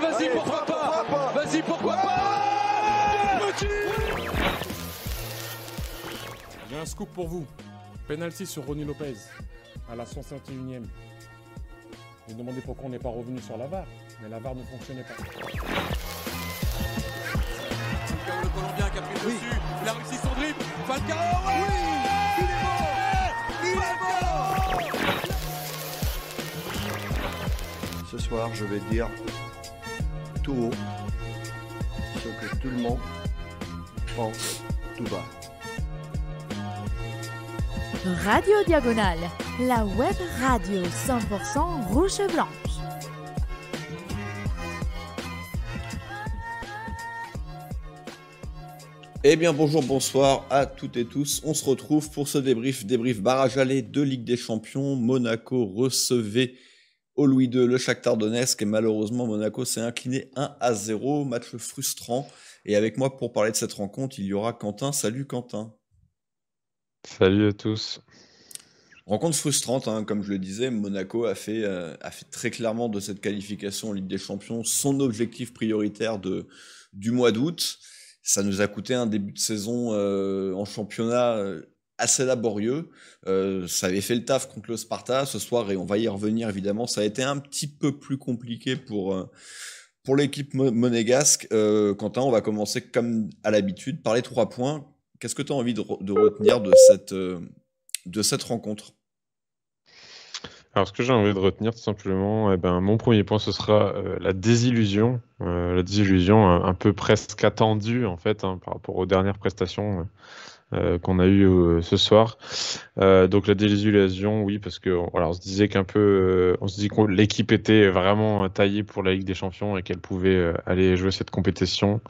vas-y, pourquoi, pas, Vas-y, pourquoi pas J'ai un scoop pour vous. Penalty sur Ronnie Lopez, à la 151 e Vous demandez pourquoi on n'est pas revenu sur la VAR, mais la VAR ne fonctionnait pas. Le Colombien qui a pris le oui. Il a réussi son dribble, Falcao, ouais oui il est bon ce soir, je vais dire haut tout le monde pense tout bas. Radio Diagonale, la web radio 100% rouge et blanc. Eh bien bonjour, bonsoir à toutes et tous. On se retrouve pour ce débrief, débrief barrage aller de Ligue des Champions. Monaco recevait au Louis II, le Shakhtar Donetsk. Et malheureusement, Monaco s'est incliné 1 à 0, match frustrant. Et avec moi pour parler de cette rencontre, il y aura Quentin. Salut Quentin. Salut à tous. Rencontre frustrante, hein, comme je le disais, Monaco euh, a fait, très clairement de cette qualification en Ligue des Champions son objectif prioritaire de, du mois d'août. Ça nous a coûté un début de saison euh, en championnat euh, assez laborieux. Euh, ça avait fait le taf contre le Sparta ce soir et on va y revenir évidemment. Ça a été un petit peu plus compliqué pour, euh, pour l'équipe monégasque. Euh, Quentin, on va commencer comme à l'habitude par les trois points. Qu'est-ce que tu as envie de, retenir de cette, euh, de cette rencontre alors, ce que j'ai envie de retenir, tout simplement, eh ben, mon premier point, ce sera la désillusion. la désillusion un, peu presque attendue, en fait, hein, par rapport aux dernières prestations euh, qu'on a eu euh, ce soir. Euh, donc la désillusion, oui, parce que voilà, on se disait qu'un peu, on se dit que l'équipe était vraiment taillée pour la Ligue des Champions et qu'elle pouvait aller jouer cette compétition.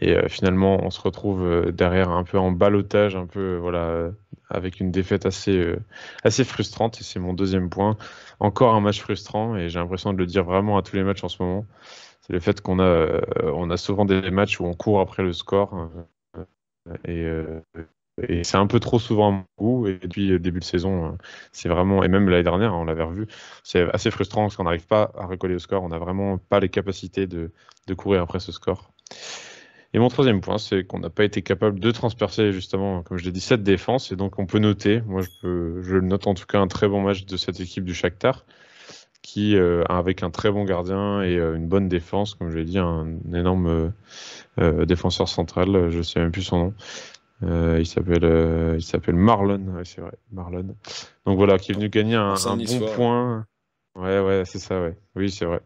Et finalement, on se retrouve derrière un peu en balotage, un peu voilà, avec une défaite assez, assez frustrante. Et c'est mon deuxième point. Encore un match frustrant, et j'ai l'impression de le dire vraiment à tous les matchs en ce moment. C'est le fait qu'on a, on a souvent des matchs où on court après le score hein, et et c'est un peu trop souvent à mon goût. Et depuis le début de saison, euh, c'est vraiment, et même l'année dernière, hein, on l'avait revu, c'est assez frustrant parce qu'on n'arrive pas à recoller le score. On n'a vraiment pas les capacités de, courir après ce score. Et mon troisième point, c'est qu'on n'a pas été capable de transpercer, justement, comme je l'ai dit, cette défense. Et donc, on peut noter, moi, je, note en tout cas un très bon match de cette équipe du Shakhtar qui, euh, avec un très bon gardien et euh, une bonne défense, comme je l'ai dit, un énorme défenseur central, je ne sais même plus son nom, euh, il s'appelle euh, il s'appelle Marlon, c'est vrai, Marlon. Donc voilà, qui est venu gagner un, bon point. Ouais, ouais, c'est ça, ouais. Oui, c'est vrai.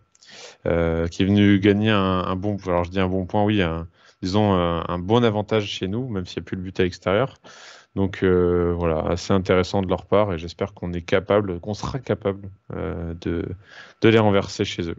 Euh, qui est venu gagner un, un, bon, alors je dis un bon point, oui, un, disons un, bon avantage chez nous, même s'il n'y a plus le but à l'extérieur. Donc voilà, assez intéressant de leur part et j'espère qu'on est capable, qu'on sera capable de, de les renverser chez eux.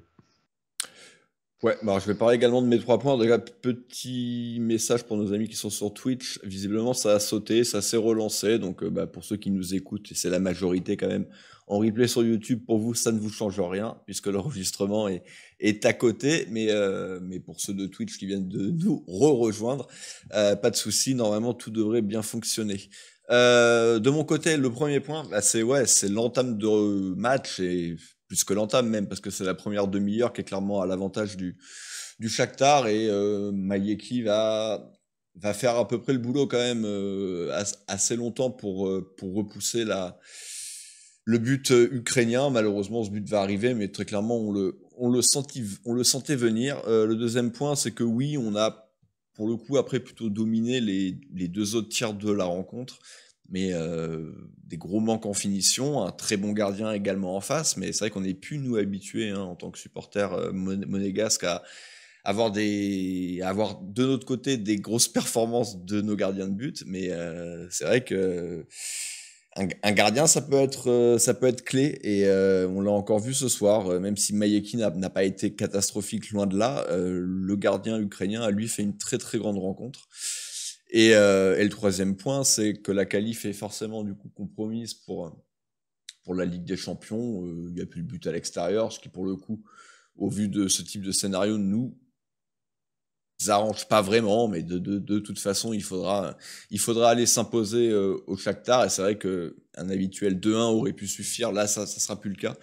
Ouais, bah je vais parler également de mes trois points. Déjà, petit message pour nos amis qui sont sur Twitch. Visiblement, ça a sauté, ça s'est relancé. Donc, euh, bah, pour ceux qui nous écoutent, et c'est la majorité quand même, en replay sur YouTube, pour vous, ça ne vous change rien, puisque l'enregistrement est, est à côté. Mais, euh, mais pour ceux de Twitch qui viennent de nous re-rejoindre, euh, pas de souci, normalement, tout devrait bien fonctionner. de mon côté, le premier point, bah, c'est ouais, c'est l'entame de match et plus que l'entame même, parce que c'est la première demi-heure qui est clairement à l'avantage du, du Shakhtar et euh, va va faire à peu près le boulot quand même euh, assez longtemps pour euh, pour repousser la le but euh, ukrainien. Malheureusement, ce but va arriver, mais très clairement, on le on le on le sentait venir. le deuxième point, c'est que oui, on a pour le coup après plutôt dominé les les deux autres tiers de la rencontre mais euh, des gros manques en finition, un très bon gardien également en face, mais c'est vrai qu'on n'est plus nous habitués hein, en tant que supporters euh, monégasque monégasques à avoir des à avoir de notre côté des grosses performances de nos gardiens de but, mais euh, c'est vrai que un, un, gardien ça peut être euh, ça peut être clé et euh, on l'a encore vu ce soir, même si Mayeki n'a pas été catastrophique loin de là, le gardien ukrainien a lui fait une très très grande rencontre. Et, euh, le troisième point, c'est que la qualif est forcément du coup compromise pour, pour la Ligue des Champions. Euh, il n'y a plus de but à l'extérieur, ce qui pour le coup, au vu de ce type de scénario, nous arrange pas vraiment, mais de, de, de, toute façon, il faudra, il faudra aller s'imposer euh, au Shakhtar. Et c'est vrai qu'un habituel 2-1 aurait pu suffire. Là, ça ne sera plus le cas.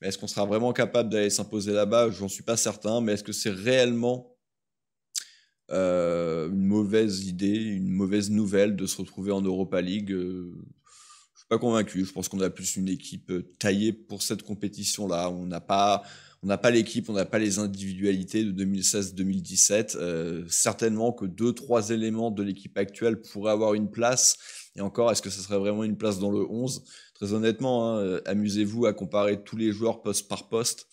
Mais est-ce qu'on sera vraiment capable d'aller s'imposer là-bas J'en suis pas certain. Mais est-ce que c'est réellement euh, une mauvaise idée, une mauvaise nouvelle de se retrouver en Europa League. Euh, je suis pas convaincu. Je pense qu'on a plus une équipe euh, taillée pour cette compétition-là. On n'a pas, on n'a pas l'équipe, on n'a pas les individualités de 2016-2017. Euh, certainement que deux, trois éléments de l'équipe actuelle pourraient avoir une place. Et encore, est-ce que ce serait vraiment une place dans le 11 Très honnêtement, hein, amusez-vous à comparer tous les joueurs poste par poste.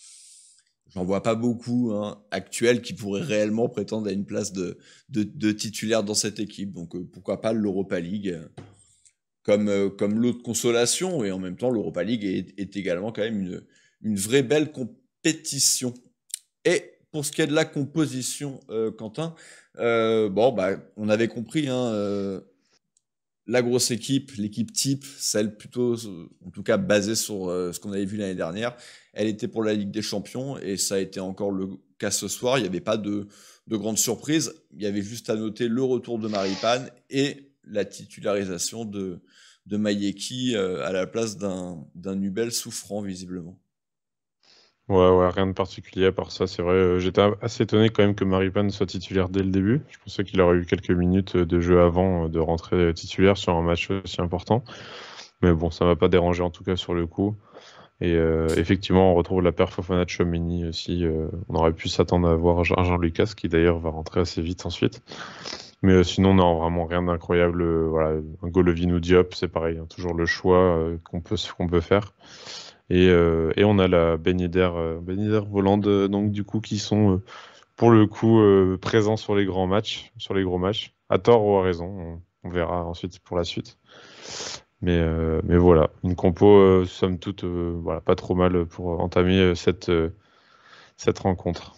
J'en vois pas beaucoup hein, actuels qui pourraient réellement prétendre à une place de, titulaire dans cette équipe. Donc euh, pourquoi pas l'Europa League euh, comme, euh, comme l'autre consolation. Et en même temps, l'Europa League est, également quand même une, vraie belle compétition. Et pour ce qui est de la composition, Quentin, bon, bah, on avait compris, hein, la grosse équipe, l'équipe type, celle plutôt, en tout cas basée sur euh, ce qu'on avait vu l'année dernière, elle était pour la Ligue des Champions et ça a été encore le cas ce soir. Il n'y avait pas de, de grande surprise. Il y avait juste à noter le retour de Maripane et la titularisation de, de Mayeki euh, à la place d'un Nubel souffrant visiblement. Ouais, ouais, rien de particulier à part ça, c'est vrai. Euh, j'étais assez étonné quand même que Maripane soit titulaire dès le début. Je pensais qu'il aurait eu quelques minutes euh, de jeu avant euh, de rentrer titulaire sur un match aussi important. Mais bon, ça ne m'a pas dérangé en tout cas sur le coup. Et effectivement, on retrouve la paire Fofana Chomini aussi. on aurait pu s'attendre à voir Jean Lucas, qui d'ailleurs va rentrer assez vite ensuite. Mais sinon, on n'a vraiment rien d'incroyable. voilà, un Golovin ou Diop, c'est pareil, hein, toujours le choix qu'on qu'on peut faire. Euh, et, on a la Ben d'air euh, Voland, euh, donc du coup, qui sont pour le coup présents sur les grands matchs, sur les gros matchs, à tort ou à raison. On, verra ensuite pour la suite. Mais, voilà, une compo, somme toute, pas trop mal pour entamer cette rencontre.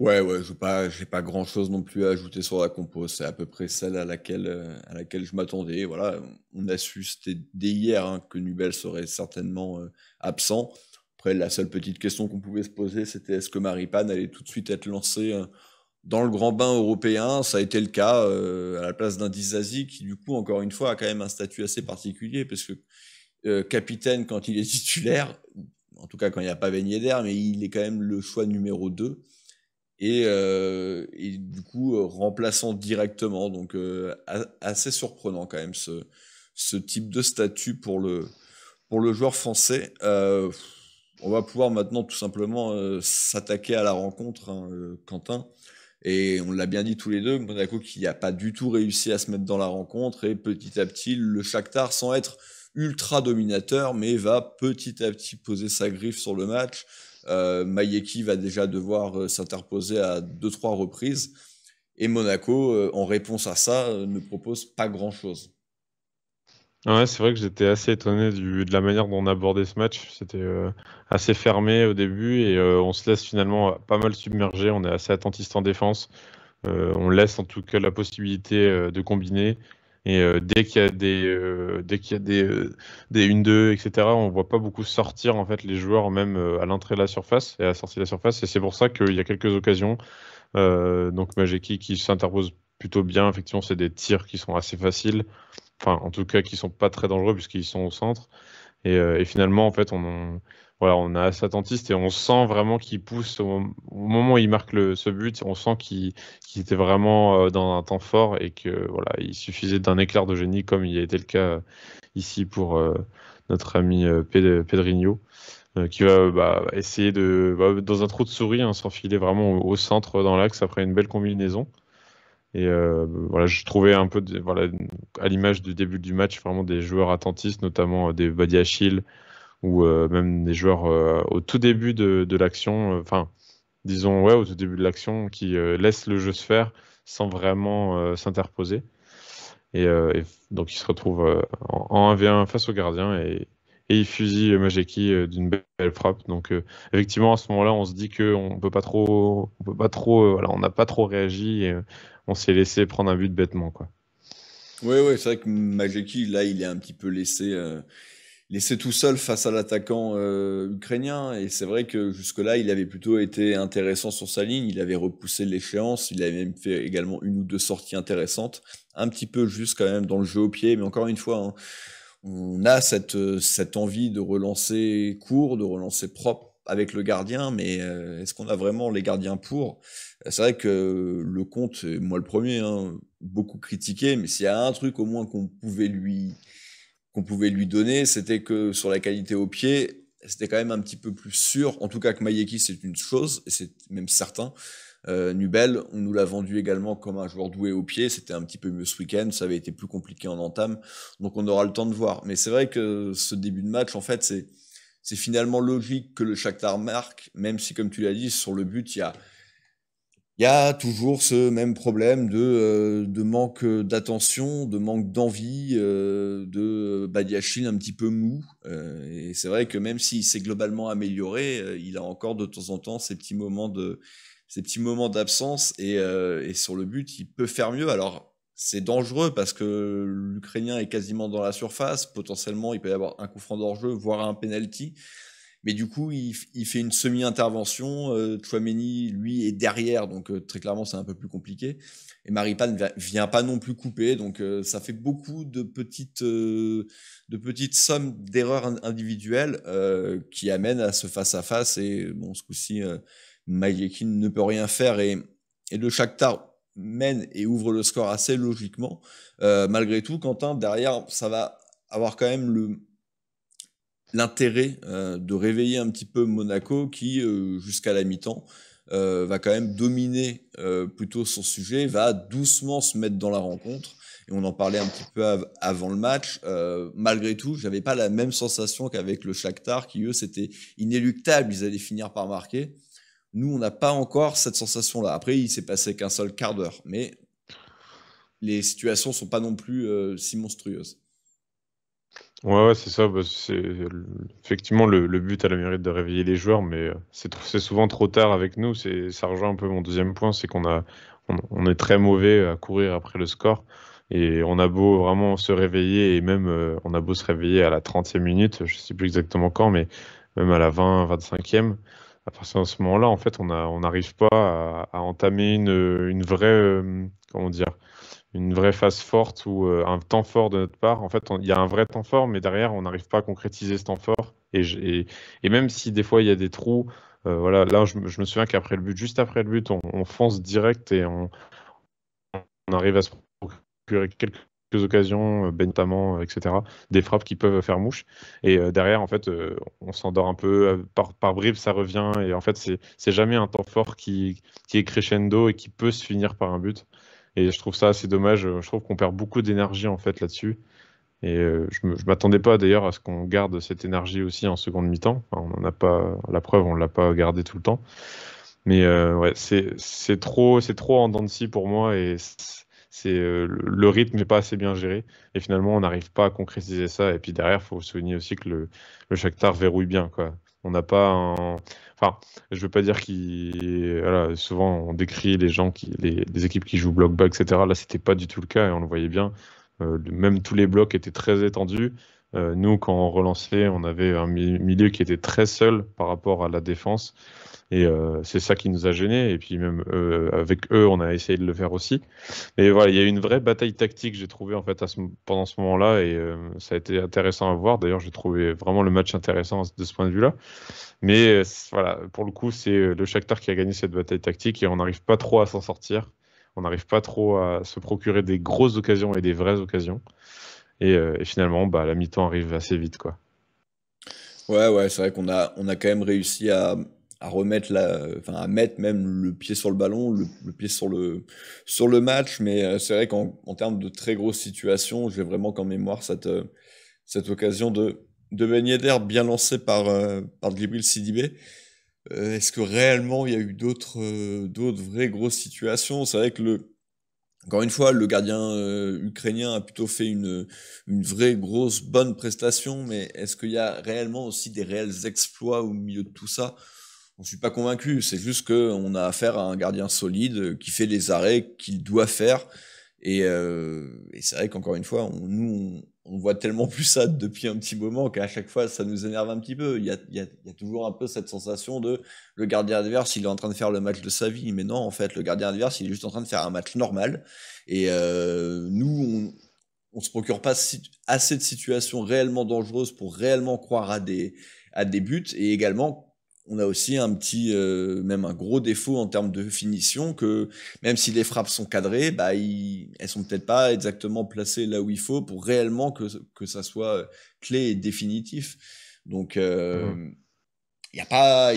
Ouais, ouais, n'ai pas, pas grand chose non plus à ajouter sur la compo. C'est à peu près celle à laquelle, euh, à laquelle je m'attendais. Voilà, on a su dès hier hein, que Nubel serait certainement euh, absent. Après, la seule petite question qu'on pouvait se poser, c'était est-ce que Maripane allait tout de suite être lancé euh, dans le grand bain européen Ça a été le cas à la place d'un Dizazi qui, du coup, encore une fois, a quand même un statut assez particulier parce que capitaine quand il est titulaire, en tout cas quand il n'y a pas baigné d'air, mais il est quand même le choix numéro 2. Euh, et, du coup euh, remplaçant directement. Donc euh, assez surprenant quand même ce, type de statut pour le, pour le joueur français. on va pouvoir maintenant tout simplement s'attaquer à la rencontre, hein, Quentin. Et on l'a bien dit tous les deux, Monaco qui n'a pas du tout réussi à se mettre dans la rencontre et petit à petit le Shakhtar sans être ultra dominateur mais va petit à petit poser sa griffe sur le match, euh, Maïeki va déjà devoir euh, s'interposer à deux, trois reprises. Et Monaco, euh, en réponse à ça, ne propose pas grand-chose. Ouais, c'est vrai que j'étais assez étonné de la manière dont on abordait ce match. C'était assez fermé au début et on se laisse finalement pas mal submerger. On est assez attentiste en défense. on laisse en tout cas la possibilité de combiner. Et euh, dès qu'il y a des, euh, des, euh, des 1-2, etc., on voit pas beaucoup sortir en fait les joueurs même à l'entrée de la surface et à sortir de la surface. Et c'est pour ça qu'il y a quelques occasions. donc Majeki qui s'interpose plutôt bien. Effectivement, c'est des tirs qui sont assez faciles. Enfin, en tout cas, qui sont pas très dangereux puisqu'ils sont au centre. Et, et finalement, en fait, on, on a attentiste et on sent vraiment qu'il pousse au, moment où il marque ce but, on sent qu'il était vraiment euh, dans un temps fort et que voilà, il suffisait d'un éclair de génie comme il a été le cas euh, ici pour euh, notre ami Pedrinho. qui va bah, essayer de, bah, dans un trou de souris, hein, s'enfiler vraiment au, centre dans l'axe après une belle combinaison. Et voilà, je trouvais un peu, à l'image du début du match, vraiment des joueurs attentistes, notamment des Badiachil, ou euh, même des joueurs euh, au tout début de, de l'action, euh, enfin, disons, ouais, au tout début de l'action, qui laissent le jeu se faire sans vraiment s'interposer. Et, donc, il se retrouve en, 1v1 face au gardien et, et il fusille Majeki d'une belle frappe. Donc effectivement à ce moment-là, on se dit que on peut pas trop, on peut pas trop, voilà, on n'a pas trop réagi et on s'est laissé prendre un but bêtement quoi. Oui, oui, c'est vrai que Majeki là, il est un petit peu laissé laissé tout seul face à l'attaquant euh, ukrainien. Et c'est vrai que jusque-là, il avait plutôt été intéressant sur sa ligne. Il avait repoussé l'échéance. Il avait même fait également une ou deux sorties intéressantes. Un petit peu juste quand même dans le jeu au pied. Mais encore une fois, hein, on a cette, euh, cette envie de relancer court, de relancer propre avec le gardien, mais euh, est-ce qu'on a vraiment les gardiens pour C'est vrai que le compte, moi le premier, hein, beaucoup critiqué, mais s'il y a un truc au moins qu'on pouvait lui qu'on pouvait lui donner, c'était que sur la qualité au pied, c'était quand même un petit peu plus sûr. En tout cas, que Mayeki, c'est une chose, et c'est même certain. Euh, Nubel, on nous l'a vendu également comme un joueur doué au pied. C'était un petit peu mieux ce week-end. Ça avait été plus compliqué en entame. Donc, on aura le temps de voir. Mais c'est vrai que ce début de match, en fait, c'est, c'est finalement logique que le Shakhtar marque, même si, comme tu l'as dit, sur le but, il y a, il y a toujours ce même problème de, euh, de manque d'attention, de manque d'envie, euh, de euh, badiachine un petit peu mou. et c'est vrai que même s'il s'est globalement amélioré, il a encore de temps en temps ces petits moments de ces petits moments d'absence et, sur le but, il peut faire mieux. Alors c'est dangereux parce que l'Ukrainien est quasiment dans la surface. Potentiellement, il peut y avoir un coup franc d'enjeu, voire un penalty. Mais du coup, il, fait une semi-intervention. Euh, Chouameni, lui, est derrière, donc euh, très clairement, c'est un peu plus compliqué. Et Maripane ne vient, pas non plus couper, donc euh, ça fait beaucoup de petites, euh, de petites sommes d'erreurs individuelles qui amènent à ce face-à-face. et bon, ce coup-ci, Maïekin ne peut rien faire et, et le Shakhtar mène et ouvre le score assez logiquement. malgré tout, Quentin, derrière, ça va avoir quand même le l'intérêt euh, de réveiller un petit peu Monaco qui, euh, jusqu'à la mi-temps, euh, va quand même dominer plutôt son sujet, va doucement se mettre dans la rencontre et on en parlait un petit peu avant le match. malgré tout, je n'avais pas la même sensation qu'avec le Shakhtar, qui eux c'était inéluctable, ils allaient finir par marquer. Nous, on n'a pas encore cette sensation-là. Après, il s'est passé qu'un seul quart d'heure, mais les situations sont pas non plus si monstrueuses. Ouais, c'est ça. effectivement le, but a le mérite de réveiller les joueurs, mais euh, c'est souvent trop tard avec nous. ça rejoint un peu mon deuxième point, c'est qu'on on, est très mauvais à courir après le score. Et on a beau vraiment se réveiller, et même euh, on a beau se réveiller à la 30e minute, je ne sais plus exactement quand, mais même à la 20, 25e, à partir de ce moment-là, en fait, on n'arrive pas à, entamer une, vraie, euh, comment dire, une vraie phase forte ou euh, un temps fort de notre part. En fait, il y a un vrai temps fort, mais derrière, on n'arrive pas à concrétiser ce temps fort. Et, et, même si des fois, il y a des trous, euh, voilà, là, je, me souviens qu'après le but, juste après le but, on, fonce direct et on, arrive à se procurer quelques occasions, euh, ben, notamment, etc., des frappes qui peuvent faire mouche. Et derrière, en fait, on s'endort un peu, par, par ça revient. Et en fait, c'est jamais un temps fort qui, qui est crescendo et qui peut se finir par un but. Et je trouve ça assez dommage. Je trouve qu'on perd beaucoup d'énergie en fait là-dessus. Et euh, je ne m'attendais pas d'ailleurs à ce qu'on garde cette énergie aussi en seconde mi-temps. on n'en a pas la preuve, on ne l'a pas gardé tout le temps. Mais euh, ouais, c'est trop, trop en dents de scie pour moi et c'est euh, le rythme n'est pas assez bien géré. Et finalement, on n'arrive pas à concrétiser ça. Et puis derrière, il faut souvenir aussi que le, le Shakhtar verrouille bien. Quoi. On n'a pas un... Enfin, je veux pas dire qu'il. souvent, on décrit les gens, qui, les, équipes qui jouent bloc bas, etc. Là, c'était pas du tout le cas et on le voyait bien. Euh, même tous les blocs étaient très étendus. Euh, nous, quand on relançait, on avait un milieu qui était très seul par rapport à la défense. Et euh, c'est ça qui nous a gênés. Et puis même euh, avec eux, on a essayé de le faire aussi. Mais voilà, il y a eu une vraie bataille tactique, j'ai trouvé en fait pendant ce moment-là, et ça a été intéressant à voir. D'ailleurs, j'ai trouvé vraiment le match intéressant de ce point de vue-là. Mais voilà, pour le coup, c'est le Shakhtar qui a gagné cette bataille tactique et on n'arrive pas trop à s'en sortir. On n'arrive pas trop à se procurer des grosses occasions et des vraies occasions. Euh, et, finalement, bah, la mi-temps arrive assez vite. Quoi. Ouais, ouais, c'est vrai qu'on a, on a quand même réussi à, remettre la, à mettre même le pied sur le ballon, le, pied sur le sur le match. Mais euh, c'est vrai qu'en termes de très grosses situations, j'ai vraiment qu'en mémoire cette euh, cette occasion de de Ben Yedder bien lancé par par Djibril Sidibé. Est-ce que réellement il y a eu d'autres d'autres vraies grosses situations C'est vrai que le encore une fois, le gardien euh, ukrainien a plutôt fait une, une vraie grosse bonne prestation, mais est-ce qu'il y a réellement aussi des réels exploits au milieu de tout ça On ne suis pas convaincu. C'est juste qu'on a affaire à un gardien solide qui fait les arrêts qu'il doit faire. Et, euh, c'est vrai qu'encore une fois, on, nous, on voit tellement plus ça depuis un petit moment qu'à chaque fois, ça nous énerve un petit peu. Il y, a, toujours un peu cette sensation de le gardien adverse, il est en train de faire le match de sa vie. Mais non, en fait, le gardien adverse, il est juste en train de faire un match normal. Et euh, nous, on ne se procure pas assez de situations réellement dangereuses pour réellement croire à des, à des buts et également on a aussi un petit, euh, même un gros défaut en termes de finition que même si les frappes sont cadrées, bah, ils, elles sont peut-être pas exactement placées là où il faut pour réellement que, que ça soit euh, clé et définitif. Donc, euh, il n'y a pas a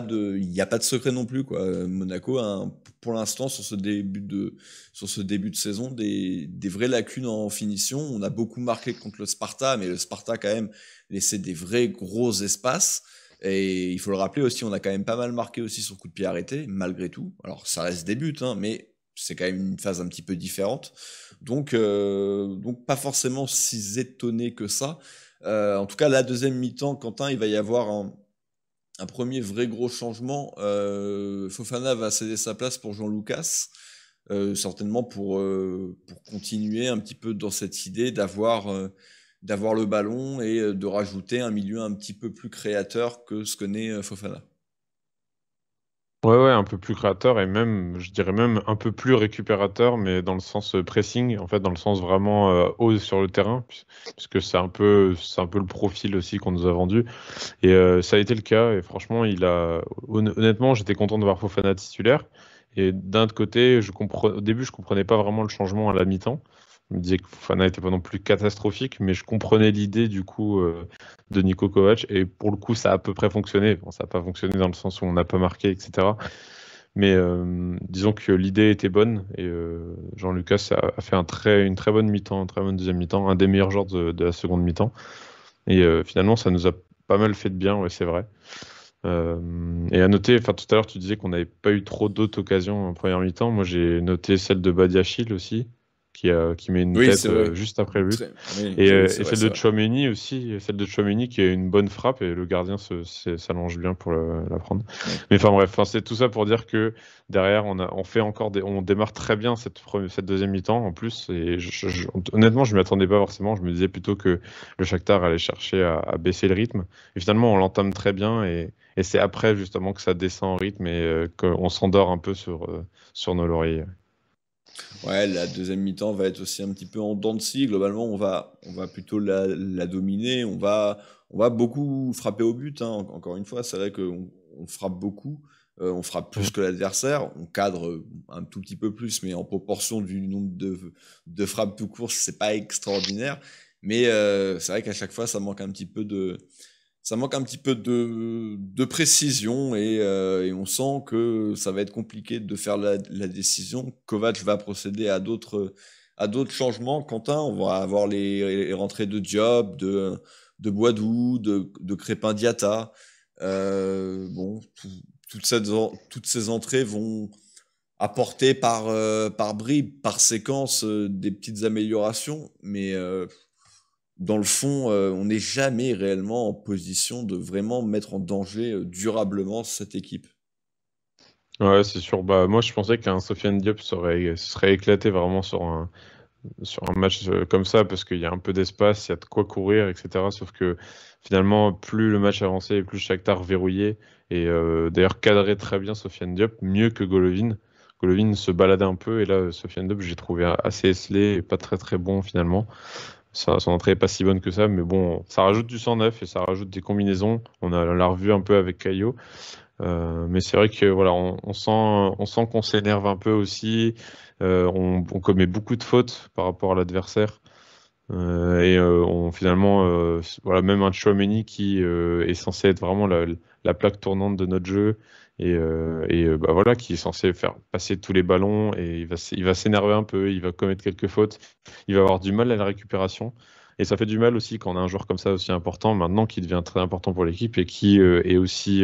de a pas de secret non plus quoi Monaco a hein, pour l'instant sur ce début de sur ce début de saison des, des vraies lacunes en finition on a beaucoup marqué contre le Sparta mais le Sparta quand même laissait des vrais gros espaces et il faut le rappeler aussi, on a quand même pas mal marqué aussi sur coup de pied arrêté, malgré tout. Alors ça reste des buts, hein, mais c'est quand même une phase un petit peu différente. Donc, euh, donc pas forcément si étonné que ça. Euh, en tout cas, la deuxième mi-temps, Quentin, il va y avoir un, premier vrai gros changement. Euh, Fofana va céder sa place pour Jean Lucas, certainement pour, pour continuer un petit peu dans cette idée d'avoir d'avoir le ballon et euh, de rajouter un milieu un petit peu plus créateur que ce que n'est euh, Fofana. Ouais, ouais, un peu plus créateur et même, je dirais même un peu plus récupérateur, mais dans le sens euh, pressing, en fait, dans le sens vraiment haut sur le terrain, puisque c'est un peu, c'est un peu le profil aussi qu'on nous a vendu. Et ça a été le cas. Et franchement, il a, honnêtement, j'étais content de voir Fofana titulaire. Et d'un de côté, je compre... au début, je comprenais pas vraiment le changement à la mi-temps. Je me disait que Fana n'était pas non plus catastrophique, mais je comprenais l'idée du coup euh, de Nico Kovac. Et pour le coup, ça a à peu près fonctionné. ça n'a pas fonctionné dans le sens où on n'a pas marqué, etc. Mais euh, disons que l'idée était bonne et euh, Jean-Lucas a, fait une très bonne mi-temps, une très bonne deuxième mi-temps, un des meilleurs joueurs de, de la seconde mi-temps. Et finalement, ça nous a pas mal fait de bien, oui c'est vrai. et à noter, enfin tout à l'heure tu disais qu'on n'avait pas eu trop d'autres occasions en première mi-temps. Moi j'ai noté celle de Badiachil aussi, qui, met une tête euh, juste après le but. et, celle de Chouameni aussi, celle de Chouameni qui a une bonne frappe et le gardien s'allonge bien pour la prendre. Mais enfin bref, c'est tout ça pour dire que derrière, on, a, on fait encore des, on démarre très bien cette, cette deuxième mi-temps en plus. Et honnêtement, je ne m'y attendais pas forcément. Je me disais plutôt que le Shakhtar allait chercher à, baisser le rythme. Et finalement, on l'entame très bien et, c'est après justement que ça descend en rythme et euh, qu'on s'endort un peu sur, euh, sur nos oreilles Ouais, la deuxième mi-temps va être aussi un petit peu en dents de scie. Globalement, on va, on va plutôt la, la dominer. On va, on va beaucoup frapper au but. Hein. Encore une fois, c'est vrai qu'on on frappe beaucoup. Euh, on frappe plus que l'adversaire, on cadre un tout petit peu plus, mais en proportion du nombre de, de frappes tout court, c'est pas extraordinaire. Mais euh, c'est vrai qu'à chaque fois, ça manque un petit peu de, ça manque un petit peu de, précision euh, et, on sent que ça va être compliqué de faire la, décision. Kovac va procéder à d'autres à d'autres changements. Quentin, on va avoir les, rentrées de Diop, de, de de, Crépin Diata. Euh, bon, toutes ces entrées vont apporter par, euh, par bribes, par séquence, des petites améliorations, mais dans le fond, euh, on n'est jamais réellement en position de vraiment mettre en danger euh, durablement cette équipe. Ouais, c'est sûr. Bah, moi, je pensais qu'un Sofiane Diop serait, éclaté vraiment sur un, sur un match euh, comme ça parce qu'il y a un peu d'espace, il y a de quoi courir, etc. Sauf que finalement, plus le match avançait, plus Shakhtar verrouillait et d'ailleurs cadré très bien Sofiane Diop, mieux que Golovin. Golovin se baladait un peu et là, Sofiane Diop, j'ai trouvé assez esselé et pas très très bon finalement son entrée n'est pas si bonne que ça, mais bon, ça rajoute du 109 et ça rajoute des combinaisons. On a l'a revu un peu avec Caillot. Euh, mais c'est vrai que voilà, on, sent, on sent qu'on s'énerve un peu aussi. Euh, on, commet beaucoup de fautes par rapport à l'adversaire. Euh, et on finalement, voilà, même un Chouameni qui est censé être vraiment la plaque tournante de notre jeu, et, euh, euh, bah voilà, qui est censé faire passer tous les ballons et il va, il va s'énerver un peu, il va commettre quelques fautes, il va avoir du mal à la récupération. Et ça fait du mal aussi quand on a un joueur comme ça aussi important maintenant qui devient très important pour l'équipe et qui euh, est aussi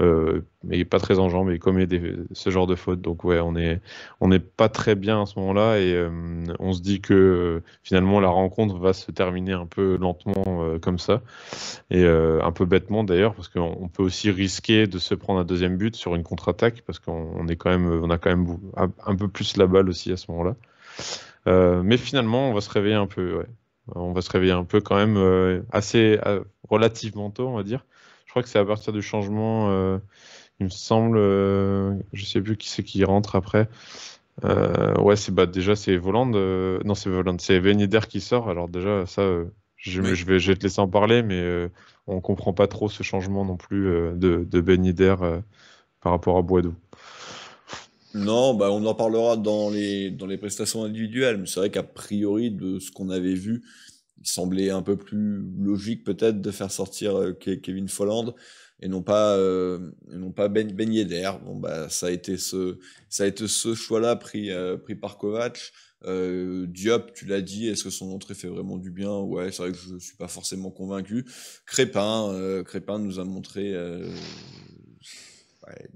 euh, mais pas très en jambes et commet ce genre de fautes. Donc ouais, on est on est pas très bien à ce moment-là et euh, on se dit que euh, finalement la rencontre va se terminer un peu lentement comme ça et un peu bêtement d'ailleurs parce qu'on peut aussi risquer de se prendre un deuxième but sur une contre-attaque parce qu'on est quand même on a quand même un peu plus la balle aussi à ce moment-là. mais finalement, on va se réveiller un peu. On va se réveiller un peu quand même assez relativement tôt, on va dire crois que c'est à partir du changement, euh, il me semble, euh, je sais plus qui c'est qui rentre après. Euh, ouais, c'est bah, déjà c'est Voland, non c'est Voland, c'est Venider qui sort. Alors déjà ça, je, vais, te laisser en parler, mais on comprend pas trop ce changement non plus de, de Venider par rapport à Boideau. Non, bah on en parlera dans les, dans les prestations individuelles, mais c'est vrai qu'a priori, de ce qu'on avait vu, il semblait un peu plus logique peut-être de faire sortir euh, Kevin Folland et non pas euh, non pas ben, ben Yedder. Bon bah ça a été ce ça a été ce choix-là pris euh, pris par Kovac. Diop, tu l'as dit, est-ce que son entrée fait vraiment du bien Ouais, c'est vrai que je suis pas forcément convaincu. Crépin, Crépin nous a montré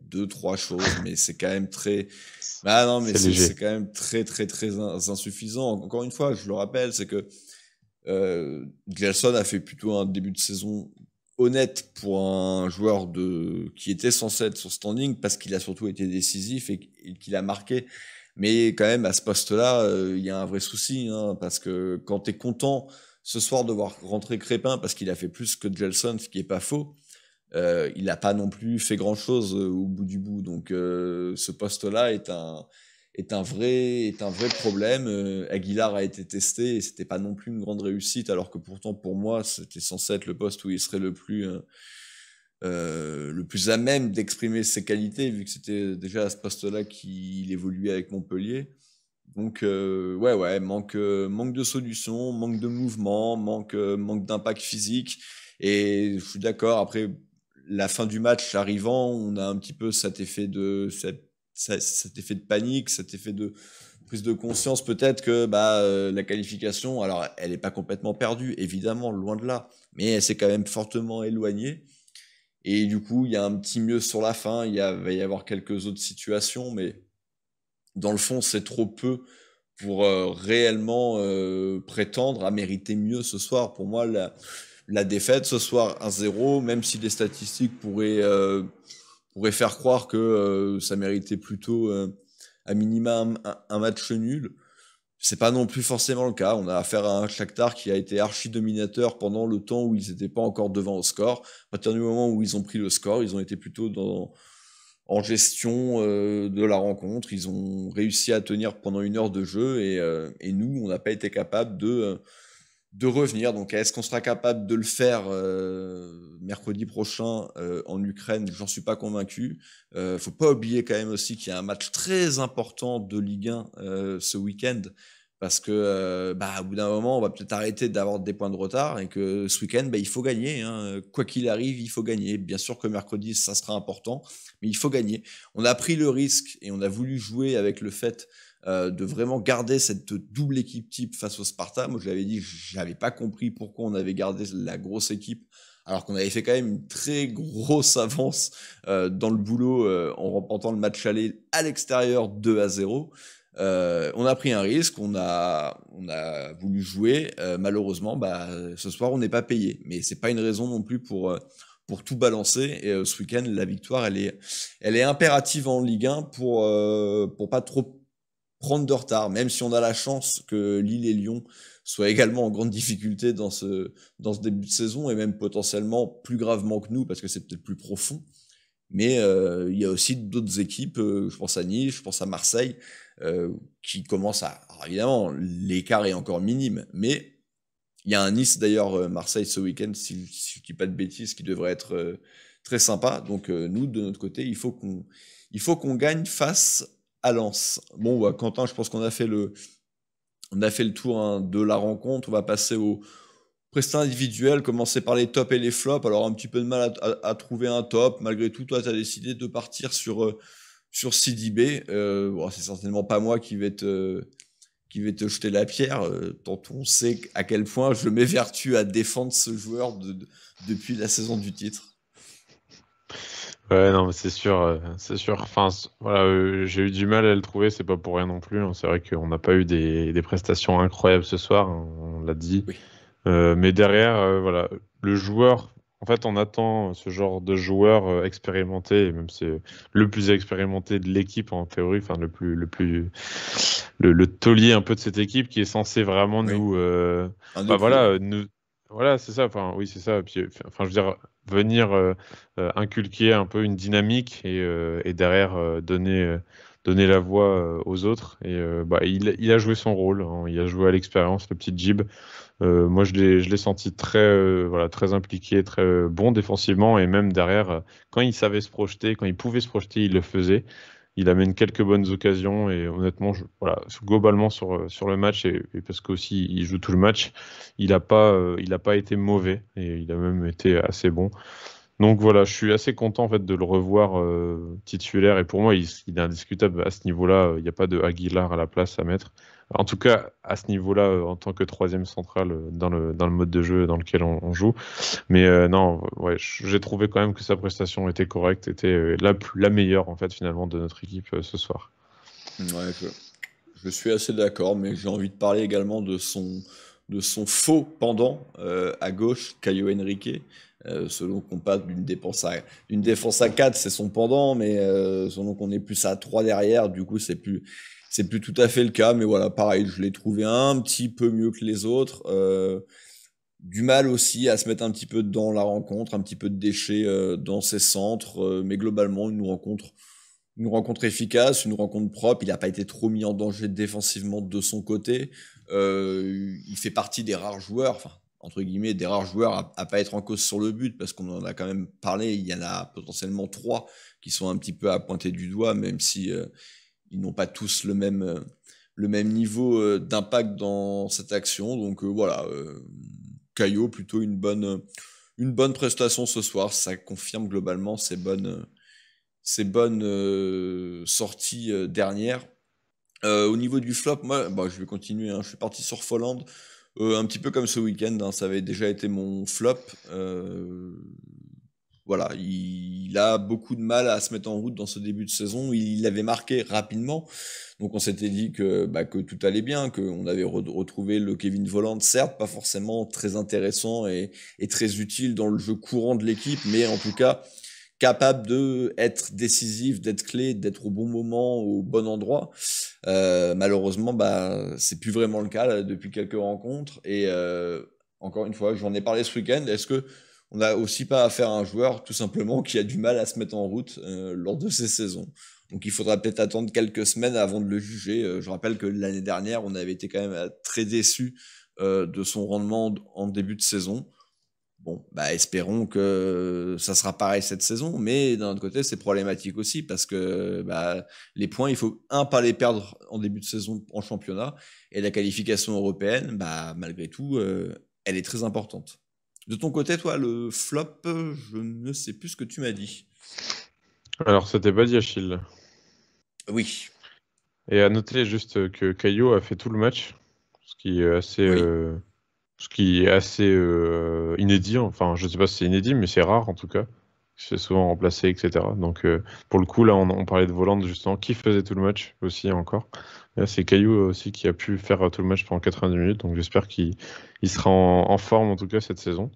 deux trois choses, mais c'est quand même très ah non mais c'est quand même très très très insuffisant. Encore une fois, je le rappelle, c'est que jelson euh, Gelson a fait plutôt un début de saison honnête pour un joueur de qui était censé être sur standing parce qu'il a surtout été décisif et qu'il a marqué. Mais quand même, à ce poste-là, euh, il y a un vrai souci hein, parce que quand tu es content ce soir de voir rentrer Crépin parce qu'il a fait plus que Gelson, ce qui est pas faux. Euh, il n'a pas non plus fait grand chose au bout du bout. Donc, ce poste-là est un, est un vrai, est un vrai problème. Euh, Aguilar a été testé et c'était pas non plus une grande réussite, alors que pourtant pour moi c'était censé être le poste où il serait le plus euh, euh, le plus à même d'exprimer ses qualités, vu que c'était déjà à ce poste-là qu'il évoluait avec Montpellier. Donc ouais ouais manque manque de solutions, manque de mouvement, manque manque d'impact physique. Et je suis d'accord. Après la fin du match arrivant, on a un petit peu cet effet de cet effet de panique, cet effet de prise de conscience peut-être que bah, euh, la qualification, alors elle n'est pas complètement perdue, évidemment, loin de là, mais elle s'est quand même fortement éloignée. Et du coup, il y a un petit mieux sur la fin, il, va y avoir quelques autres situations, mais dans le fond, c'est trop peu pour euh, réellement euh, prétendre à mériter mieux ce soir. Pour moi, la, la défaite ce soir 1-0, même si les statistiques pourraient pourrait faire croire que euh, ça méritait plutôt euh, à minimum, un, match nul. C'est pas non plus forcément le cas. On a affaire à un Shakhtar qui a été archi dominateur pendant le temps où ils n'étaient pas encore devant au score. À partir du moment où ils ont pris le score, ils ont été plutôt dans, en gestion euh, de la rencontre. Ils ont réussi à tenir pendant une heure de jeu et, nous, on n'a pas été capable de de revenir. Donc, est-ce qu'on sera capable de le faire euh, mercredi prochain euh, en Ukraine J'en suis pas convaincu. ne euh, faut pas oublier quand même aussi qu'il y a un match très important de Ligue 1 ce week-end. Parce que, bah, au bout d'un moment, on va peut-être arrêter d'avoir des points de retard et que ce week-end, bah, il faut gagner. Hein. Quoi qu'il arrive, il faut gagner. Bien sûr que mercredi, ça sera important, mais il faut gagner. On a pris le risque et on a voulu jouer avec le fait euh, de vraiment garder cette double équipe type face au Sparta. Moi, je l'avais dit, j'avais pas compris pourquoi on avait gardé la grosse équipe alors qu'on avait fait quand même une très grosse avance euh, dans le boulot euh, en remportant le match aller à l'extérieur 2 à 0. on a pris un risque, on a, on a voulu jouer. malheureusement, bah, ce soir, on n'est pas payé. Mais c'est pas une raison non plus pour, pour tout balancer. Et ce week-end, la victoire, elle est, elle est impérative en Ligue 1 pour, pour pas trop prendre de retard, même si on a la chance que Lille et Lyon soient également en grande difficulté dans ce, dans ce début de saison, et même potentiellement plus gravement que nous, parce que c'est peut-être plus profond. Mais euh, il y a aussi d'autres équipes, euh, je pense à Nice, je pense à Marseille, euh, qui commencent à... Alors évidemment, l'écart est encore minime, mais il y a un Nice d'ailleurs, Marseille ce week-end, si, je ne dis pas de bêtises, qui devrait être très sympa. Donc nous, de notre côté, il faut qu'on, il faut qu'on gagne face à Lens. Bon, bah, Quentin, je pense qu'on a fait le, on a fait le tour hein, de la rencontre. On va passer au prestat individuel, commencer par les tops et les flops. Alors, un petit peu de mal à, trouver un top. Malgré tout, toi, tu as décidé de partir sur, euh, sur CDB. Euh, c'est certainement pas moi qui vais te, qui vais te jeter la pierre. Euh, tant on sait à quel point je m'évertue à défendre ce joueur depuis la saison du titre. Ouais, non, c'est sûr, euh, c'est sûr. Enfin, voilà, euh, j'ai eu du mal à le trouver, c'est pas pour rien non plus. Hein. C'est vrai qu'on n'a pas eu des, prestations incroyables ce soir, hein, on l'a dit. Euh, mais derrière, voilà, le joueur, en fait, on attend ce genre de joueur expérimenté, même c'est le plus expérimenté de l'équipe en théorie, enfin le plus, le plus, le, un peu de cette équipe qui est censé vraiment nous, bah, voilà, nous voilà, c'est ça. Enfin, oui, c'est ça. Euh, enfin, je veux dire, venir euh, euh, inculquer un peu une dynamique et, derrière donner, donner la voix aux autres. Et bah, il, a joué son rôle. Hein, il a joué à l'expérience, le petit Jib. moi, je l'ai senti très, voilà, très impliqué, très bon défensivement. Et même derrière, quand il savait se projeter, quand il pouvait se projeter, il le faisait il amène quelques bonnes occasions et honnêtement, globalement sur, euh, sur le match et, parce qu'aussi il joue tout le match, il n'a pas, euh, pas été mauvais et il a même été assez bon. Donc voilà, je suis assez content en fait de le revoir euh, titulaire et pour moi il, il est indiscutable à ce niveau-là. Il n'y a pas de Aguilar à la place à mettre en tout cas à ce niveau-là euh, en tant que troisième central euh, dans le, dans le mode de jeu dans lequel on, joue. Mais euh, non, ouais, j'ai trouvé quand même que sa prestation était correcte, était la, la meilleure en fait finalement de notre équipe ce soir. je, suis assez d'accord, mais j'ai envie de parler également de son, de son faux pendant à gauche, Caio Henrique. selon qu'on passe d'une défense à une défense à 4, c'est son pendant, mais selon qu'on est plus à 3 derrière, du coup c'est plus c'est plus tout à fait le cas, mais voilà, pareil, je l'ai trouvé un petit peu mieux que les autres. Euh, du mal aussi à se mettre un petit peu dans la rencontre, un petit peu de déchets euh, dans ses centres, euh, mais globalement une rencontre, une rencontre efficace, une rencontre propre. Il n'a pas été trop mis en danger défensivement de son côté. il fait partie des rares joueurs, enfin entre guillemets, des rares joueurs à, ne pas être en cause sur le but, parce qu'on en a quand même parlé, il y en a potentiellement trois qui sont un petit peu à pointer du doigt, même si, ils n'ont pas tous le même, euh, le même niveau euh, d'impact dans cette action. Donc euh, voilà, Caillot, plutôt une bonne, une bonne prestation ce soir. Ça confirme globalement ses bonnes, ses bonnes sorties dernières. au niveau du flop, moi, bah, je vais continuer. Hein. Je suis parti sur Folland, un petit peu comme ce week-end. Hein. ça avait déjà été mon flop voilà, il, a beaucoup de mal à se mettre en route dans ce début de saison. Il l'avait marqué rapidement. Donc on s'était dit que, bah, que tout allait bien, qu'on avait retrouvé le Kevin volante certes pas forcément très intéressant et, très utile dans le jeu courant de l'équipe, mais en tout cas capable de être décisif, d'être clé, d'être au bon moment, au bon endroit. Euh, malheureusement, bah, c'est plus vraiment le cas depuis quelques rencontres. Et euh, encore une fois, j'en ai parlé ce week-end. Est-ce que on n'a aussi pas affaire à un joueur tout simplement qui a du mal à se mettre en route euh, lors de ses saisons. Donc il faudra peut-être attendre quelques semaines avant de le juger. Euh, je rappelle que l'année dernière, on avait été quand même euh, très déçu de son rendement en début de saison. Bon, bah, espérons que ça sera pareil cette saison, mais d'un autre côté, c'est problématique aussi parce que bah, les points, il faut un pas les perdre en début de saison en championnat et la qualification européenne, bah malgré tout, elle est très importante. De ton côté, toi, le flop, euh, je ne sais plus ce que tu m'as dit. Alors, c'était pas dit Achille. Oui. Et à noter juste que Caillou a fait tout le match, ce qui est assez, euh, ce qui est assez euh, inédit. Enfin, je ne sais pas si c'est inédit, mais c'est rare en tout cas s'est souvent remplacé, etc. Donc euh, pour le coup, là, on, parlait de Volante justement, qui faisait tout le match aussi encore. c'est Caillou euh, aussi qui a pu faire euh, tout le match pendant 90 minutes, donc j'espère qu'il sera en, forme en tout cas cette saison.